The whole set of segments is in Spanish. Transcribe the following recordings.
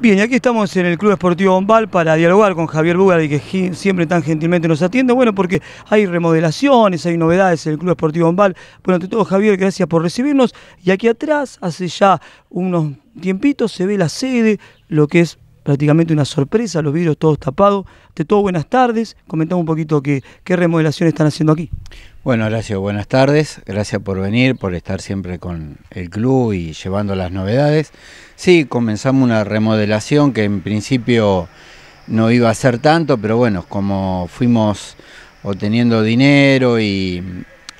Bien, aquí estamos en el Club Esportivo Bombal para dialogar con Javier Bugar y que siempre tan gentilmente nos atiende. Bueno, porque hay remodelaciones, hay novedades en el Club Esportivo Bombal. Bueno, ante todo, Javier, gracias por recibirnos. Y aquí atrás, hace ya unos tiempitos, se ve la sede, lo que es prácticamente una sorpresa, los vidrios todos tapados. De todo, buenas tardes. Comentamos un poquito qué, qué remodelación están haciendo aquí. Bueno, gracias. buenas tardes. Gracias por venir, por estar siempre con el club y llevando las novedades. Sí, comenzamos una remodelación que en principio no iba a ser tanto, pero bueno, como fuimos obteniendo dinero y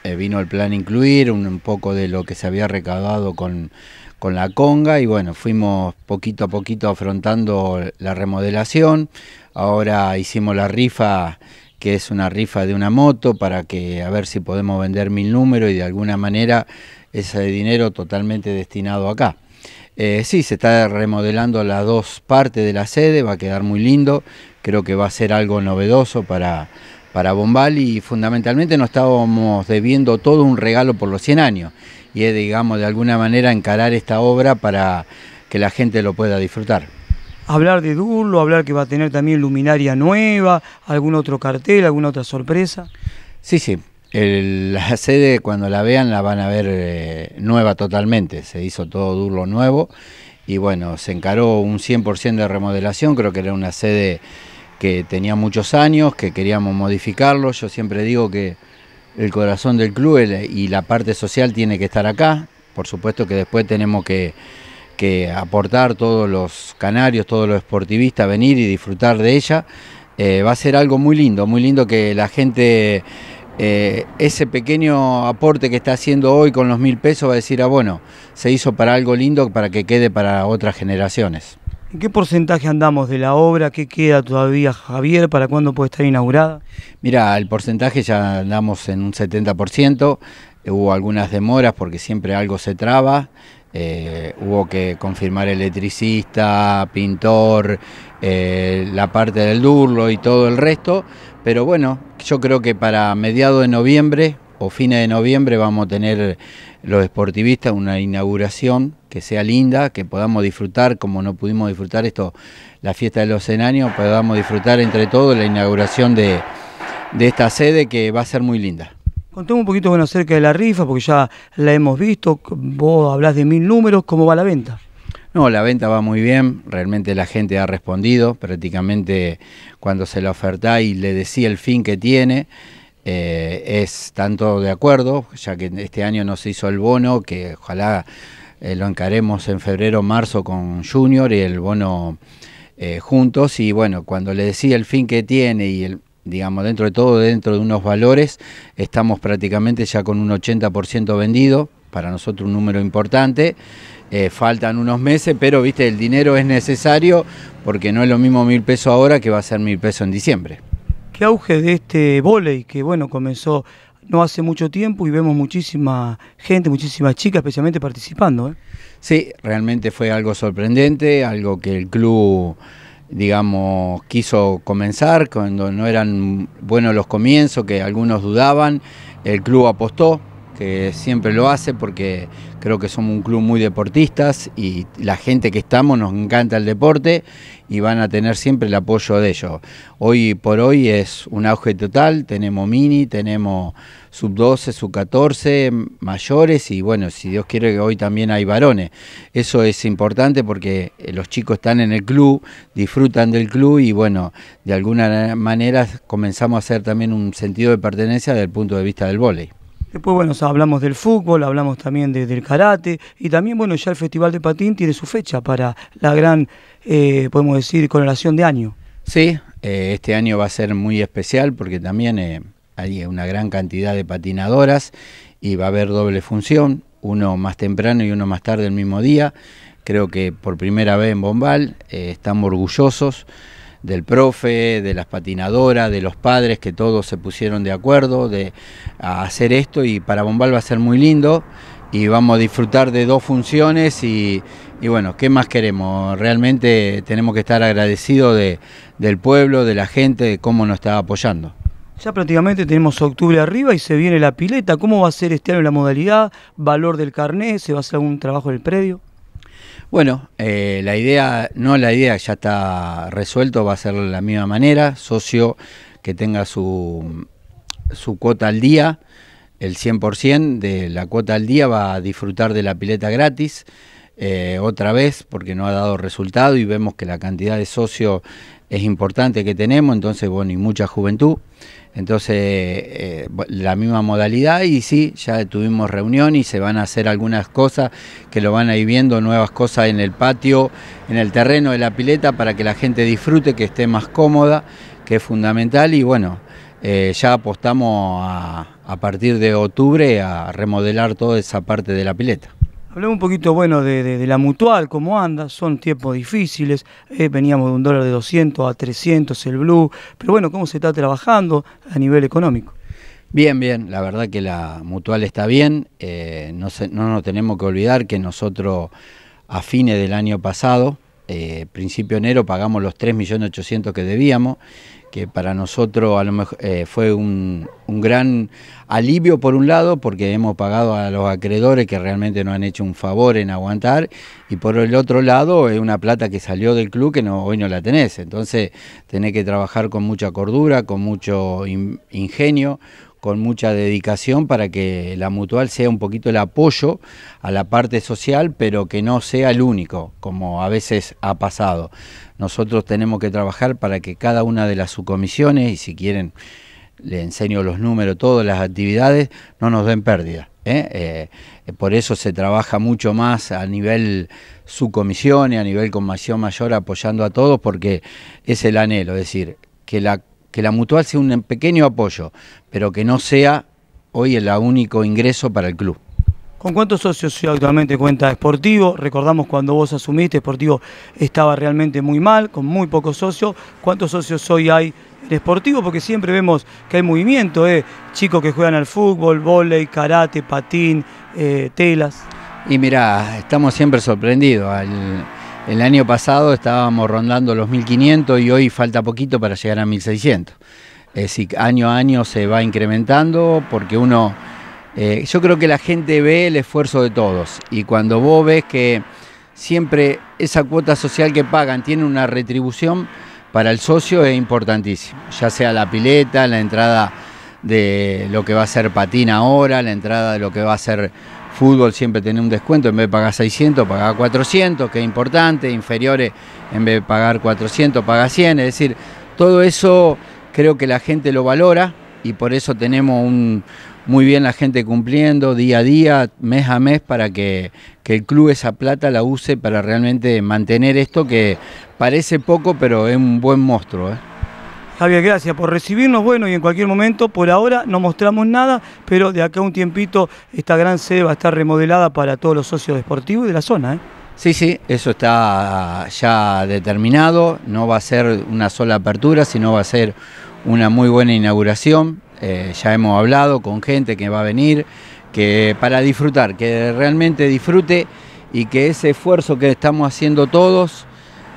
eh, vino el plan incluir un, un poco de lo que se había recaudado con con la conga y bueno, fuimos poquito a poquito afrontando la remodelación. Ahora hicimos la rifa, que es una rifa de una moto, para que a ver si podemos vender mil números y de alguna manera ese dinero totalmente destinado acá. Eh, sí, se está remodelando las dos partes de la sede, va a quedar muy lindo, creo que va a ser algo novedoso para para Bombal y fundamentalmente nos estábamos debiendo todo un regalo por los 100 años y es, digamos, de alguna manera encarar esta obra para que la gente lo pueda disfrutar. Hablar de Durlo, hablar que va a tener también luminaria nueva, algún otro cartel, alguna otra sorpresa. Sí, sí. la sede, cuando la vean, la van a ver eh, nueva totalmente. Se hizo todo Durlo nuevo y bueno, se encaró un 100% de remodelación. Creo que era una sede que tenía muchos años, que queríamos modificarlo. Yo siempre digo que el corazón del club y la parte social tiene que estar acá. Por supuesto que después tenemos que, aportar todos los canarios, todos los esportivistas, venir y disfrutar de ella. Eh, va a ser algo muy lindo, muy lindo que la gente, eh, ese pequeño aporte que está haciendo hoy con los mil pesos, va a decir, ah, bueno, se hizo para algo lindo para que quede para otras generaciones. ¿En qué porcentaje andamos de la obra? ¿Qué queda todavía, Javier? ¿Para cuándo puede estar inaugurada? Mira, el porcentaje ya andamos en un 70%. Hubo algunas demoras porque siempre algo se traba. Eh, hubo que confirmar electricista, pintor, eh, la parte del durlo y todo el resto. Pero bueno, yo creo que para mediados de noviembre o fines de noviembre vamos a tener los esportivistas una inauguración que sea linda, que podamos disfrutar como no pudimos disfrutar esto, la fiesta de los enanios, podamos disfrutar entre todos la inauguración de, esta sede que va a ser muy linda. Contemos un poquito bueno, acerca de la rifa, porque ya la hemos visto, vos hablás de mil números, ¿cómo va la venta? No, la venta va muy bien, realmente la gente ha respondido, prácticamente cuando se la ofertá y le decía el fin que tiene, eh, es tanto de acuerdo, ya que este año no se hizo el bono, que ojalá eh, lo encaremos en febrero, marzo con Junior y el bono eh, juntos. Y bueno, cuando le decía el fin que tiene y el, digamos, dentro de todo, dentro de unos valores, estamos prácticamente ya con un 80% vendido, para nosotros un número importante. faltan unos meses, pero viste, el dinero es necesario porque no es lo mismo mil pesos ahora que va a ser mil pesos en diciembre qué auge de este volei que bueno comenzó no hace mucho tiempo y vemos muchísima gente, muchísimas chicas especialmente participando. ¿eh? Sí, realmente fue algo sorprendente, algo que el club digamos, quiso comenzar, cuando no eran buenos los comienzos, que algunos dudaban, el club apostó, que siempre lo hace porque creo que somos un club muy deportistas y la gente que estamos nos encanta el deporte y van a tener siempre el apoyo de ellos. Hoy por hoy es un auge total, tenemos mini, tenemos sub 12, sub 14, mayores y bueno, si Dios quiere que hoy también hay varones. Eso es importante porque eh, los chicos están en el club, disfrutan del club y bueno, de alguna manera comenzamos a hacer también un sentido de pertenencia desde el punto de vista del voleibol. Después, bueno, hablamos del fútbol, hablamos también del karate y también, bueno, ya el Festival de Patín tiene su fecha para la gran, eh, podemos decir, coloración de año. Sí, eh, este año va a ser muy especial porque también eh, hay una gran cantidad de patinadoras y va a haber doble función, uno más temprano y uno más tarde el mismo día. Creo que por primera vez en Bombal estamos orgullosos del profe, de las patinadoras, de los padres, que todos se pusieron de acuerdo de, hacer esto y para Bombal va a ser muy lindo y vamos a disfrutar de dos funciones y, bueno, ¿qué más queremos? Realmente tenemos que estar agradecidos del pueblo, de la gente, de cómo nos está apoyando. Ya prácticamente tenemos octubre arriba y se viene la pileta. ¿Cómo va a ser este año la modalidad? ¿Valor del carnet? ¿Se va a hacer algún trabajo en el predio? Bueno, eh, la idea, no la idea ya está resuelto, va a ser de la misma manera, socio que tenga su, su cuota al día, el 100% de la cuota al día va a disfrutar de la pileta gratis. Eh, otra vez porque no ha dado resultado y vemos que la cantidad de socios es importante que tenemos, entonces, bueno, y mucha juventud. Entonces, eh, la misma modalidad y sí, ya tuvimos reunión y se van a hacer algunas cosas que lo van a ir viendo, nuevas cosas en el patio, en el terreno de la pileta para que la gente disfrute, que esté más cómoda, que es fundamental y bueno, eh, ya apostamos a partir de octubre a remodelar toda esa parte de la pileta. Hablemos un poquito, bueno, de, la mutual, cómo anda, son tiempos difíciles, eh, veníamos de un dólar de 200 a 300 el blue, pero bueno, ¿cómo se está trabajando a nivel económico? Bien, bien, la verdad que la mutual está bien, eh, no, no nos tenemos que olvidar que nosotros a fines del año pasado eh, principio de enero pagamos los 3.800.000 que debíamos, que para nosotros a lo mejor, eh, fue un, gran alivio por un lado, porque hemos pagado a los acreedores que realmente nos han hecho un favor en aguantar, y por el otro lado es una plata que salió del club que no, hoy no la tenés, entonces tenés que trabajar con mucha cordura, con mucho ingenio, con mucha dedicación para que la mutual sea un poquito el apoyo a la parte social, pero que no sea el único, como a veces ha pasado. Nosotros tenemos que trabajar para que cada una de las subcomisiones, y si quieren le enseño los números, todas las actividades, no nos den pérdida. ¿eh? Eh, por eso se trabaja mucho más a nivel subcomisión y a nivel comisión mayor apoyando a todos, porque es el anhelo, es decir, que la que la mutual sea un pequeño apoyo, pero que no sea hoy el único ingreso para el club. ¿Con cuántos socios actualmente cuenta Esportivo? Recordamos cuando vos asumiste, Esportivo estaba realmente muy mal, con muy pocos socios. ¿Cuántos socios hoy hay en Esportivo? Porque siempre vemos que hay movimiento, ¿eh? chicos que juegan al fútbol, volei, karate, patín, eh, telas. Y mira, estamos siempre sorprendidos. El año pasado estábamos rondando los 1.500 y hoy falta poquito para llegar a 1.600. Es decir, año a año se va incrementando porque uno... Eh, yo creo que la gente ve el esfuerzo de todos y cuando vos ves que siempre esa cuota social que pagan tiene una retribución, para el socio es importantísimo, ya sea la pileta, la entrada de lo que va a ser patina ahora, la entrada de lo que va a ser fútbol siempre tiene un descuento, en vez de pagar 600, paga 400, que es importante, inferiores, en vez de pagar 400, paga 100, es decir, todo eso creo que la gente lo valora y por eso tenemos un, muy bien la gente cumpliendo día a día, mes a mes, para que, el club esa plata la use para realmente mantener esto que parece poco, pero es un buen monstruo. ¿eh? Javier, gracias por recibirnos. Bueno, y en cualquier momento, por ahora no mostramos nada, pero de acá a un tiempito esta gran sede va a estar remodelada para todos los socios deportivos y de la zona. ¿eh? Sí, sí, eso está ya determinado. No va a ser una sola apertura, sino va a ser una muy buena inauguración. Eh, ya hemos hablado con gente que va a venir, que para disfrutar, que realmente disfrute y que ese esfuerzo que estamos haciendo todos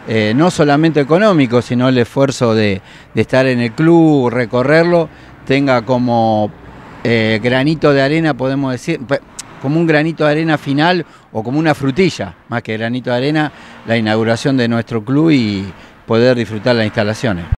eh, no solamente económico, sino el esfuerzo de, estar en el club, recorrerlo, tenga como eh, granito de arena, podemos decir, como un granito de arena final o como una frutilla, más que granito de arena, la inauguración de nuestro club y poder disfrutar las instalaciones.